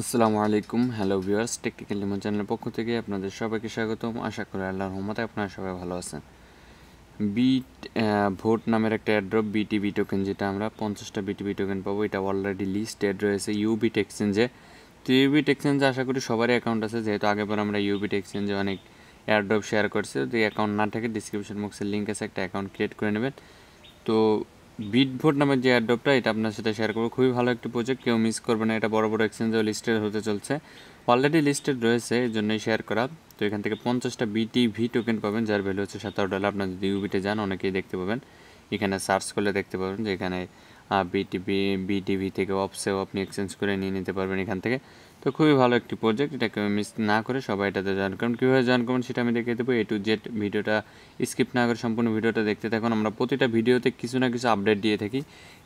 আসসালামু আলাইকুম hello viewers technical Limon চ্যানেলের পক্ষ থেকে আপনাদের সবাইকে স্বাগতম আশা করি আল্লাহর রহমতে আপনারা সবাই ভালো আছেন বিট ভোট নামের একটা অ্যাড্রপ বিটিবি টোকেন যেটা আমরা পঞ্চাশটা বিটিবি টোকেন পাবো এটা অলরেডি লিস্টেড রয়েছে ইউবিট এক্সচেঞ্জে তো ইউবিট এক্সচেঞ্জে আশা করি সবারই অ্যাকাউন্ট আছে যেহেতু আগে পর আমরা ইউবিট এক্সচেঞ্জে অনেক অ্যাড্রপ শেয়ার করছি যদি অ্যাকাউন্ট না থাকে ডিসক্রিপশন বক্সের লিঙ্ক আছে একটা অ্যাকাউন্ট ক্রিয়েট করে নেবেন তো বিটভোট নামের যে অ্যাডপটা এটা আপনার সাথে শেয়ার করবো খুবই ভালো একটি প্রজেক্ট কেউ মিস করবে না এটা বড় বড় এক্সচেঞ্জেও লিস্টেড হতে চলছে অলরেডি লিস্টেড রয়েছে এই জন্যই শেয়ার করা তো এখান থেকে পঞ্চাশটা বিটিভি টোকেন পাবেন যার ভ্যালু হচ্ছে সাতারো ডলার আপনার যদি ইউবিটে যান অনেকেই দেখতে পাবেন এখানে সার্চ করলে দেখতে পাবেন যে এখানে বিটিভি বিটিভি থেকে অপসেও আপনি এক্সচেঞ্জ করে নিয়ে নিতে পারবেন এখান থেকে তো খুবই ভালো একটি প্রজেক্ট এটাকে মিস না করে সবাই এটাতে জয়েন করুন কীভাবে জয়েন করবেন সেটা আমি দেখে দেবো এ টু জেড ভিডিওটা স্কিপ না করে সম্পূর্ণ ভিডিওটা দেখতে থাকুন আমরা প্রতিটা ভিডিওতে কিছু না কিছু আপডেট দিয়ে থাকি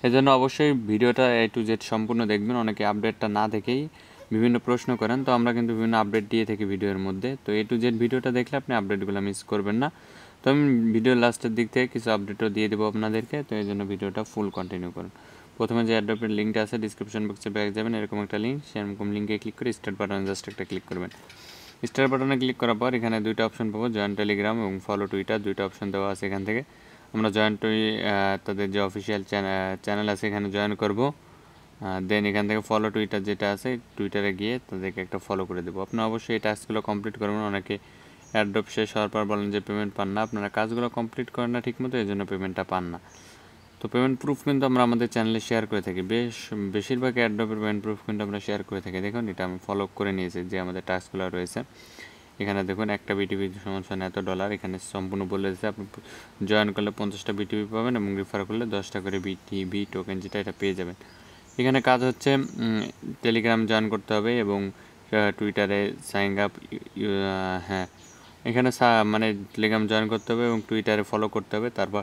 এজন্য অবশ্যই ভিডিওটা এ টু জেড সম্পূর্ণ দেখবেন অনেকে আপডেটটা না দেখেই বিভিন্ন প্রশ্ন করেন তো আমরা কিন্তু বিভিন্ন আপডেট দিয়ে থাকি ভিডিওর মধ্যে তো এ টু জেড ভিডিওটা দেখলে আপনি আপডেটগুলো মিস করবেন না তো আমি ভিডিও লাস্টের দিক থেকে কিছু আপডেটও দিয়ে দেবো আপনাদেরকে তো এই জন্য ভিডিওটা ফুল কন্টিনিউ করুন প্রথমে যে অ্যাডপের লিঙ্কটা আছে ডিসক্রিপশন বক্সে ব্যাক যাবেন এরকম একটা লিঙ্ক সেরকম লিঙ্কে ক্লিক করে স্টার্ট বাটনে জাস্ট একটা ক্লিক করবেন স্টার বাটনে ক্লিক করার পর এখানে দুইটা অপশন পাবো জয়েন্ট টেলিগ্রাম এবং ফলো টুইটার দুইটা অপশন দেওয়া আছে এখান থেকে আমরা জয়েন্ট তাদের যে অফিসিয়াল চ্যানেল আছে এখানে জয়েন করব দেন এখান থেকে ফলো টুইটার যেটা আছে টুইটারে গিয়ে তাদেরকে একটা ফলো করে দেবো আপনি অবশ্যই এই টাস্কগুলো কমপ্লিট করবেন অনেকে অ্যাড্রপ শেষ হওয়ার পর বলেন যে পেমেন্ট পান না আপনারা কাজগুলো কমপ্লিট করেন না ঠিকমতো এই জন্য পেমেন্টটা পান না তো পেমেন্ট প্রুফ কিন্তু আমরা আমাদের চ্যানেলে শেয়ার করে থাকি বেশ বেশিরভাগ অ্যাড্রপের পেমেন্ট প্রুফ কিন্তু আমরা শেয়ার করে থাকি দেখুন এটা আমি ফলো করে নিয়েছি যে আমাদের টাস্কগুলো রয়েছে এখানে দেখুন একটা বিটিভি সমান এত ডলার এখানে সম্পূর্ণ বলে দিচ্ছে আপনি জয়েন করলে পঞ্চাশটা বিটিভি পাবেন এবং রিফার করলে দশটা করে বিটিভি টোকেন যেটা এটা পেয়ে যাবেন এখানে কাজ হচ্ছে টেলিগ্রাম জয়েন করতে হবে এবং টুইটারে সাইন আপ হ্যাঁ এখানে মানে টেলিগ্রাম জয়েন করতে হবে এবং টুইটারে ফলো করতে হবে তারপর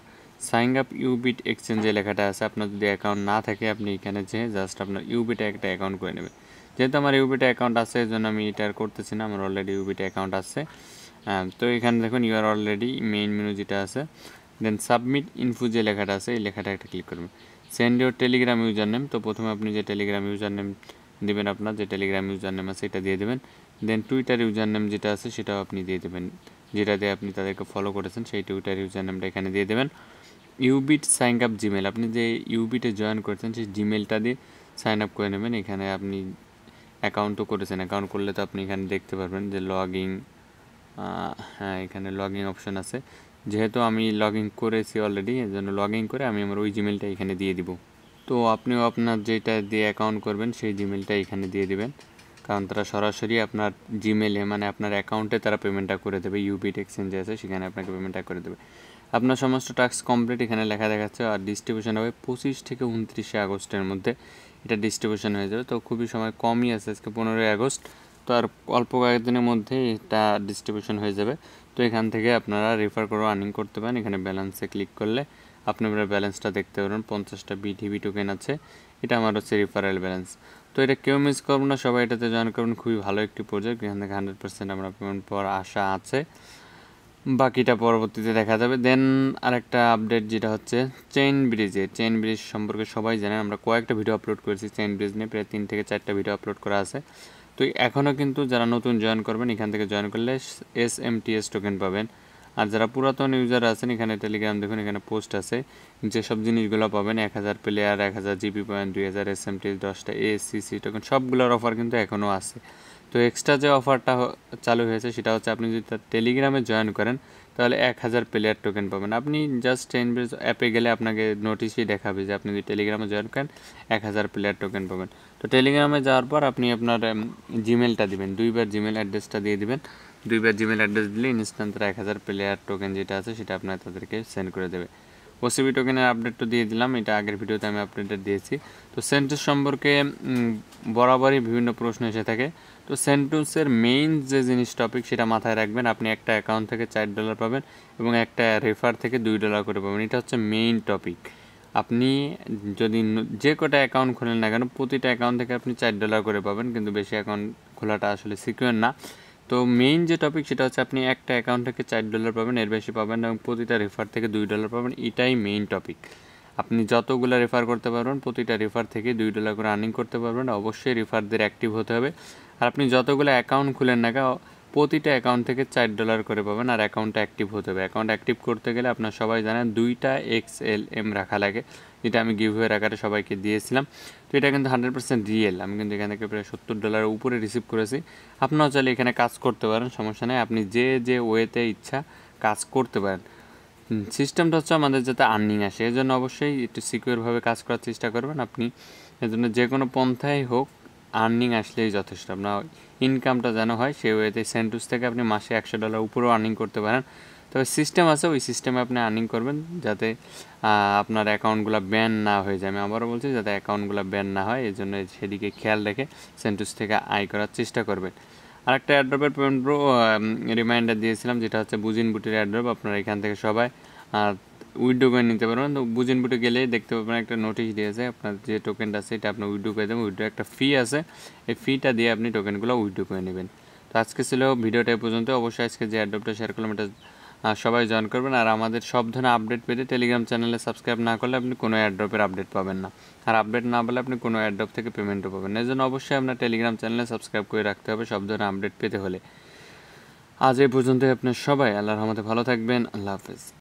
সাইন আপ ইউবিট এক্সচেঞ্জে লেখাটা আছে আপনার যদি অ্যাকাউন্ট না থাকে আপনি এখানে যেয়ে জাস্ট আপনার ইউবিটে একটা অ্যাকাউন্ট করে নেবেন যেহেতু আমার ইউবিটে অ্যাকাউন্ট আছে এই জন্য আমি এটা করতেছি না আমার অলরেডি ইউবিটে অ্যাকাউন্ট আছে তো এখানে দেখুন you are already main menu যেটা আছে দেন সাবমিট ইনফু যে লেখাটা আছে এই লেখাটা একটা ক্লিক করবেন send your Telegram user name তো প্রথমে আপনি যে টেলিগ্রাম ইউজার নেম দেবেন আপনার যে টেলিগ্রাম ইউজার নেম আছে এটা দিয়ে দেবেন দেন টুইটার ইউজার নেম যেটা আছে সেটাও আপনি দিয়ে দেবেন যেটা দিয়ে আপনি তাদেরকে ফলো করেছেন সেই টুইটার ইউজার নেমটা এখানে দিয়ে দেবেন ইউবিট সাইন আপ জিমেল আপনি যে ইউবিটে জয়েন করেছেন সেই জিমেলটা দিয়ে সাইন আপ করে নেবেন এখানে আপনি অ্যাকাউন্টও করেছেন অ্যাকাউন্ট করলে তো আপনি এখানে দেখতে পারবেন যে লগ ইন হ্যাঁ এখানে লগ ইন অপশন আছে যেহেতু আমি লগ ইন করেছি অলরেডি এর জন্য লগ ইন করে আমি আমার ওই জিমেলটা এখানে দিয়ে দিব তো আপনিও আপনার যেটা দিয়ে অ্যাকাউন্ট করবেন সেই জিমেলটা এখানে দিয়ে দেবেন কারণ তারা সরাসরি আপনার জিমেলে মানে আপনার অ্যাকাউন্টে তারা পেমেন্টটা করে দেবে ইউপিট এক্সচেঞ্জে আছে সেখানে আপনাকে পেমেন্টটা করে দেবে আপনার সমস্ত টাস্ক কমপ্লিট এখানে লেখা দেখাচ্ছে আর ডিস্ট্রিবিউশন হবে পঁচিশ থেকে উনত্রিশে আগস্টের মধ্যে এটা ডিস্ট্রিবিউশন হয়ে যাবে তো খুবই সময় কমই আছে আজকে পনেরোই আগস্ট তো আর অল্প কয়েকদিনের মধ্যে এটা ডিস্ট্রিবিউশন হয়ে যাবে তো এখান থেকে আপনারা রেফার করে আর্নিং করতে পারেন এখানে ব্যালেন্সে ক্লিক করলে আপনি আপনারা ব্যালেন্সটা দেখতে পারেন পঞ্চাশটা বিটিভি টোকেন আছে এটা আমার হচ্ছে রেফারেল ব্যালেন্স তো এটা কেউ মিস করবো না সবাই এটাতে জয়েন করবেন খুবই ভালো একটি প্রজেক্ট এখান থেকে হান্ড্রেড পার্সেন্ট আমরা পেমেন্ট পাওয়ার আশা আছে বাকিটা পরবর্তীতে দেখা যাবে দেন আরেকটা আপডেট যেটা হচ্ছে চেইন ব্রিজে চেইন ব্রিজ সম্পর্কে সবাই জানেন আমরা কয়েকটা ভিডিও আপলোড করেছি চেইন ব্রিজ নিয়ে প্রায় তিন থেকে চারটা ভিডিও আপলোড করা আছে তো এখনও কিন্তু যারা নতুন জয়েন করবেন এখান থেকে জয়েন করলে S M T S token পাবেন আর যারা পুরাতন ইউজার আছেন এখানে টেলিগ্রাম দেখুন এখানে পোস্ট আছে যেসব জিনিসগুলো পাবেন এক হাজার প্লেয়ার এক হাজার জিপি পয়েন্ট দুই হাজার এস এম টি দশটা এসসিসি টোকেন সবগুলোর অফার কিন্তু এখনও আছে তো এক্সট্রা যে অফারটা চালু হয়েছে সেটা হচ্ছে আপনি যদি টেলিগ্রামে জয়েন করেন তাহলে এক হাজার প্লেয়ার টোকেন পাবেন আপনি জাস্ট টেনবিজ অ্যাপে গেলে আপনাকে নোটিশই দেখাবে যে আপনি যদি টেলিগ্রামে জয়েন করেন এক হাজার প্লেয়ার টোকেন পাবেন তো টেলিগ্রামে যাওয়ার পর আপনি আপনার জিমেলটা দিবেন দুইবার জিমেল অ্যাড্রেসটা দিয়ে দিবেন দুইবার জিমেল অ্যাড্রেস দিলে ইনস্ট্যান্ট তারা এক হাজার প্লেয়ার টোকেন যেটা আছে সেটা আপনার তাদেরকে সেন্ড করে দেবে ওসিবি টোকেনের আপডেট তো দিয়ে দিলাম এটা আগের ভিডিওতে আমি আপডেটটা দিয়েছি তো সেন্টেস সম্পর্কে বরাবরই বিভিন্ন প্রশ্ন এসে থাকে তো সেন্টুসের মেইন যে জিনিস টপিক সেটা মাথায় রাখবেন আপনি একটা অ্যাকাউন্ট থেকে চার ডলার পাবেন এবং একটা রেফার থেকে দুই ডলার করে পাবেন এটা হচ্ছে মেইন টপিক আপনি যদি যে কটা অ্যাকাউন্ট খোলেন না কেন প্রতিটা অ্যাকাউন্ট থেকে আপনি চার ডলার করে পাবেন কিন্তু বেশি অ্যাকাউন্ট খোলাটা আসলে সিকিউর না তো মেইন যে টপিক সেটা হচ্ছে আপনি একটা অ্যাকাউন্ট থেকে চার ডলার পাবেন এর বেশি পাবেন এবং প্রতিটা রেফার থেকে দুই ডলার পাবেন এটাই মেইন টপিক আপনি যতগুলো রেফার করতে পারবেন প্রতিটা রেফার থেকে দুই ডলার করে আর্নিং করতে পারবেন অবশ্যই রেফারদের অ্যাক্টিভ হতে হবে আর আপনি যতগুলো অ্যাকাউন্ট খুলেন না প্রতিটা অ্যাকাউন্ট থেকে চার ডলার করে পাবেন আর অ্যাকাউন্টটা অ্যাক্টিভ হতে হবে অ্যাকাউন্ট অ্যাক্টিভ করতে গেলে আপনার সবাই জানেন দুইটা এক্স এল এম রাখা লাগে যেটা আমি গিভওয়ের আকারে সবাইকে দিয়েছিলাম তো এটা কিন্তু হান্ড্রেড পার্সেন্ট রিয়েল আমি কিন্তু এখান থেকে প্রায় সত্তর ডলারের উপরে রিসিভ করেছি আপনারাও চাইলে এখানে কাজ করতে পারেন সমস্যা নেই আপনি যে যে ওয়েতে ইচ্ছা কাজ করতে পারেন সিস্টেমটা হচ্ছে আমাদের যাতে আর্নিং আসে এর জন্য অবশ্যই একটু সিকিউরভাবে কাজ করার চেষ্টা করবেন আপনি এর জন্য যে কোনো পন্থাই হোক আর্নিং আসলেই যথেষ্ট আপনার ইনকামটা যেন হয় সেই ওয়েতে সেন্টুস থেকে আপনি মাসে একশো ডলার উপরেও আর্নিং করতে পারেন তবে সিস্টেম আছে ওই সিস্টেমে আপনি আর্নিং করবেন যাতে আপনার অ্যাকাউন্টগুলো ব্যান না হয়ে যায় আমি আবারও বলছি যাতে অ্যাকাউন্টগুলো ব্যান না হয় এই জন্য সেদিকে খেয়াল রেখে সেন্টুস থেকে আয় করার চেষ্টা করবেন আরেকটা অ্যাড্রপের পেমেন্ট রিমাইন্ডার দিয়েছিলাম যেটা হচ্ছে বুজিন বুটের অ্যাড্রপ আপনারা এখান থেকে সবাই আর উইডো করে নিতে পারবেন তো বুজিন বুটে গেলে দেখতে পাবেন একটা নোটিশ দিয়েছে আপনার যে টোকেনটা আছে এটা আপনি উইডো করে দেবেন উইডো একটা ফি আছে এই ফিটা দিয়ে আপনি টোকেনগুলো উইডো করে নেবেন তো আজকে ছিল ভিডিওটা পর্যন্ত অবশ্যই আজকে যে অ্যাড্রপটা শেয়ার করলাম এটা সবাই জয়েন করবেন আর আমাদের সব ধরনের আপডেট পেতে টেলিগ্রাম চ্যানেলে সাবস্ক্রাইব না করলে আপনি কোনো অ্যাড্রপের আপডেট পাবেন না আর আপডেট না পেলে আপনি কোনো অ্যাড্রপ থেকে পেমেন্টও পাবেন এই জন্য অবশ্যই আপনার টেলিগ্রাম চ্যানেলে সাবস্ক্রাইব করে রাখতে হবে সব ধরনের আপডেট পেতে হলে আজ এই পর্যন্তই আপনার সবাই আল্লাহর রহমতে ভালো থাকবেন আল্লাহ হাফেজ